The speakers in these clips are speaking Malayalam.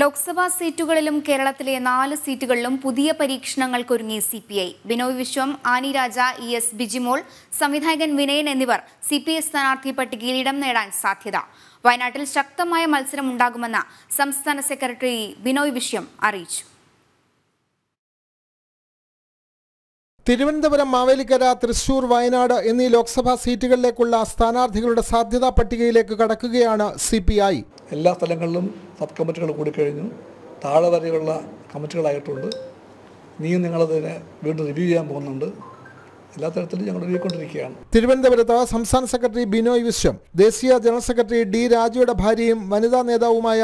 ലോക്സഭാ സീറ്റുകളിലും കേരളത്തിലെ നാല് സീറ്റുകളിലും പുതിയ പരീക്ഷണങ്ങൾക്കൊരുങ്ങി C P I Binoy Viswam Annie Raja E S Bijimol സംവിധായകൻ വിനയൻ എന്നിവർ സി പി ഐ സ്ഥാനാർത്ഥി പട്ടികയിൽ ഇടം നേടാൻ സാധ്യത വയനാട്ടിൽ ശക്തമായ മത്സരം ഉണ്ടാകുമെന്ന് സംസ്ഥാന സെക്രട്ടറി ബിനോയ് വിശ്വം അറിയിച്ചു തിരുവനന്തപുരം മാവേലിക്കര തൃശൂർ വയനാട് എന്നീ ലോക്സഭാ സീറ്റുകളിലേക്കുള്ള സ്ഥാനാർത്ഥികളുടെ സാധ്യതാ പട്ടികയിലേക്ക് കടക്കുകയാണ് സി പി ഐ എല്ലാ സ്ഥലങ്ങളിലും സബ് കമ്മിറ്റികൾ കൂടിക്കഴിഞ്ഞു താഴെ വരെയുള്ള കമ്മിറ്റികളായിട്ടുണ്ട് നീ നിങ്ങളതിനെ വീണ്ടും റിവ്യൂ ചെയ്യാൻ പോകുന്നുണ്ട് എല്ലാ തരത്തിലും ഞങ്ങൾ ഒരുങ്ങിക്കൊണ്ടിരിക്കുകയാണ് തിരുവനന്തപുരത്ത് സംസ്ഥാന സെക്രട്ടറി ബിനോയ് വിശ്വം ദേശീയ ജനറൽ സെക്രട്ടറി ഡി രാജയുടെ ഭാര്യയും വനിതാ നേതാവുമായ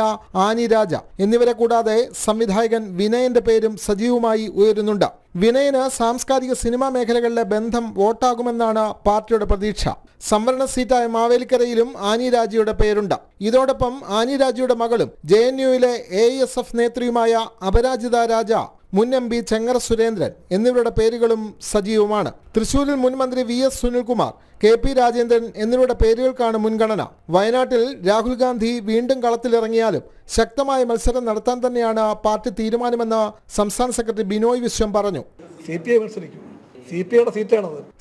ആനി രാജ എന്നിവരെ കൂടാതെ സംവിധായകൻ വിനയന്റെ പേരും സജീവമായി ഉയരുന്നുണ്ട് വിനയന് സാംസ്കാരിക സിനിമാ മേഖലകളിലെ ബന്ധം വോട്ടാകുമെന്നാണ് പാർട്ടിയുടെ പ്രതീക്ഷ സംവരണ സീറ്റായ മാവേലിക്കരയിലും ആനി രാജയുടെ പേരുണ്ട് ഇതോടൊപ്പം ആനി രാജയുടെ മകളും ജെ എൻ യുയിലെ എ എസ് എഫ് നേത്രിയുമായ അപരാജിത രാജ മുൻ എം പി ചെങ്ങറ സുരേന്ദ്രൻ എന്നിവരുടെ പേരുകളും സജീവമാണ് തൃശൂരിൽ മുൻ മന്ത്രി V S Sunilkumar K P Rajendran എന്നിവരുടെ പേരുകൾക്കാണ് മുൻഗണന വയനാട്ടിൽ രാഹുൽ ഗാന്ധി വീണ്ടും കളത്തിലിറങ്ങിയാലും ശക്തമായ മത്സരം നടത്താൻ തന്നെയാണ് പാർട്ടി തീരുമാനമെന്ന് സംസ്ഥാന സെക്രട്ടറി ബിനോയ് വിശ്വം പറഞ്ഞു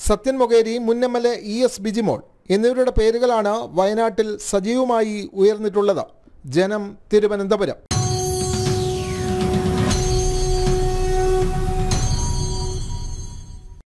സത്യൻ മൊകേരി മുൻ M L A E S Bijimol എന്നിവരുടെ പേരുകളാണ് വയനാട്ടിൽ സജീവമായി ഉയർന്നിട്ടുള്ളത് ജനം തിരുവനന്തപുരം